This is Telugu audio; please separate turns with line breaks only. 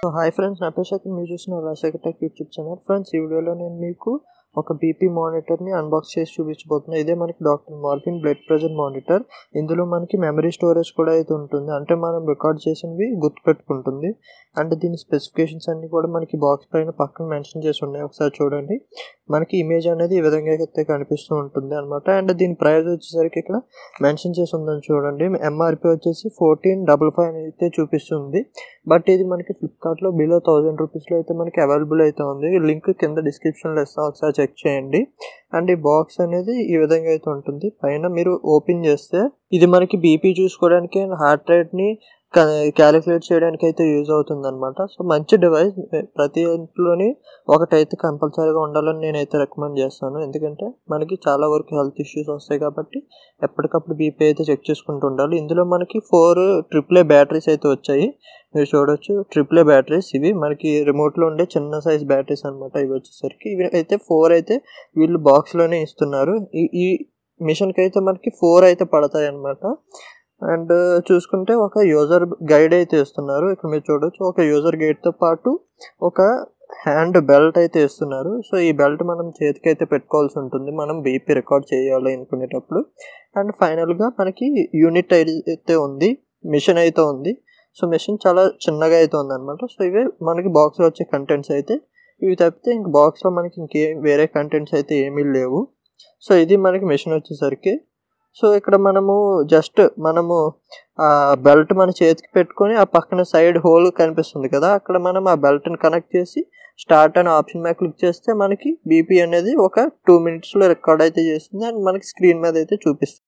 సో హాయ్ ఫ్రెండ్స్ నా పేరు మీరు చూసిన Rajasekhar tech YouTube channel friends ఈ వీడియోలో నేను మీకు ఒక బీపీ మానిటర్ని అన్బాక్స్ చేసి చూపించబోతున్నాను ఇదే మనకి doctor Morepen blood pressure monitor ఇందులో మనకి మెమరీ స్టోరేజ్ కూడా అయితే ఉంటుంది అంటే మనం రికార్డ్ చేసినవి గుర్తుపెట్టుకుంటుంది అండ్ దీని స్పెసిఫికేషన్స్ అన్నీ కూడా మనకి బాక్స్ పైన పక్కన మెన్షన్ చేసి ఉన్నాయి ఒకసారి చూడండి మనకి ఇమేజ్ అనేది ఈ విధంగా అయితే కనిపిస్తూ ఉంటుంది అనమాట అండ్ దీని ప్రైస్ వచ్చేసరికి ఇక్కడ మెన్షన్ చేసి ఉందని చూడండి ఎంఆర్పి వచ్చేసి ఫోర్టీన్ డబల్ ఫైవ్ అయితే చూపిస్తుంది బట్ ఇది మనకి ఫ్లిప్కార్ట్లో బిలో థౌజండ్ రూపీస్లో అయితే మనకి అవైలబుల్ అయితే ఉంది లింక్ కింద డిస్క్రిప్షన్లో ఇస్తాం ఒకసారి చెక్ చేయండి అండ్ ఈ బాక్స్ అనేది ఈ విధంగా అయితే ఉంటుంది పైన మీరు ఓపెన్ చేస్తే ఇది మనకి బీపీ చూసుకోవడానికి హార్ట్ రేట్ని క్యాలిక్యులేట్ చేయడానికి అయితే యూజ్ అవుతుంది అనమాట సో మంచి డివైస్ ప్రతి ఇంట్లోని ఒకటైతే కంపల్సరీగా ఉండాలని నేనైతే రికమెండ్ చేస్తాను ఎందుకంటే మనకి చాలా వరకు హెల్త్ ఇష్యూస్ వస్తాయి కాబట్టి ఎప్పటికప్పుడు బీపీ అయితే చెక్ చేసుకుంటూ ఉండాలి ఇందులో మనకి ఫోర్ ట్రిప్లే బ్యాటరీస్ అయితే వచ్చాయి మీరు చూడొచ్చు ట్రిప్లే బ్యాటరీస్ ఇవి మనకి రిమోట్లో ఉండే చిన్న సైజ్ బ్యాటరీస్ అనమాట ఇవి వచ్చేసరికి ఇవి అయితే ఫోర్ అయితే వీళ్ళు బాక్స్లోనే ఇస్తున్నారు ఈ మిషన్కి అయితే మనకి ఫోర్ అయితే పడతాయి అనమాట అండ్ చూసుకుంటే ఒక యూజర్ గైడ్ అయితే ఇస్తున్నారు ఇక్కడ మీరు చూడొచ్చు ఒక యూజర్ గైడ్తో పాటు ఒక హ్యాండ్ బెల్ట్ అయితే ఇస్తున్నారు సో ఈ బెల్ట్ మనం చేతికి అయితే పెట్టుకోవాల్సి ఉంటుంది మనం బీపీ రికార్డ్ చేయాలి అనుకునేటప్పుడు అండ్ ఫైనల్గా మనకి యూనిట్ అయితే ఉంది మిషన్ అయితే ఉంది సో మిషన్ చాలా చిన్నగా అయితే ఉందన్నమాట సో ఇవే మనకి బాక్స్లో వచ్చే కంటెంట్స్ అయితే ఇవి తప్పితే ఇంక బాక్స్లో మనకి ఇంకేం వేరే కంటెంట్స్ అయితే ఏమీ లేవు సో ఇది మనకి మిషన్ వచ్చేసరికి సో ఇక్కడ మనము జస్ట్ మనము ఆ బెల్ట్ మన చేతికి పెట్టుకొని ఆ పక్కన సైడ్ హోల్ కనిపిస్తుంది కదా అక్కడ మనం ఆ బెల్ట్ని కనెక్ట్ చేసి స్టార్ట్ అనే ఆప్షన్ మీద క్లిక్ చేస్తే మనకి బీపీ అనేది ఒక టూ మినిట్స్లో రికార్డ్ అయితే చేస్తుంది అండ్ మనకి స్క్రీన్ మీద అయితే చూపిస్తుంది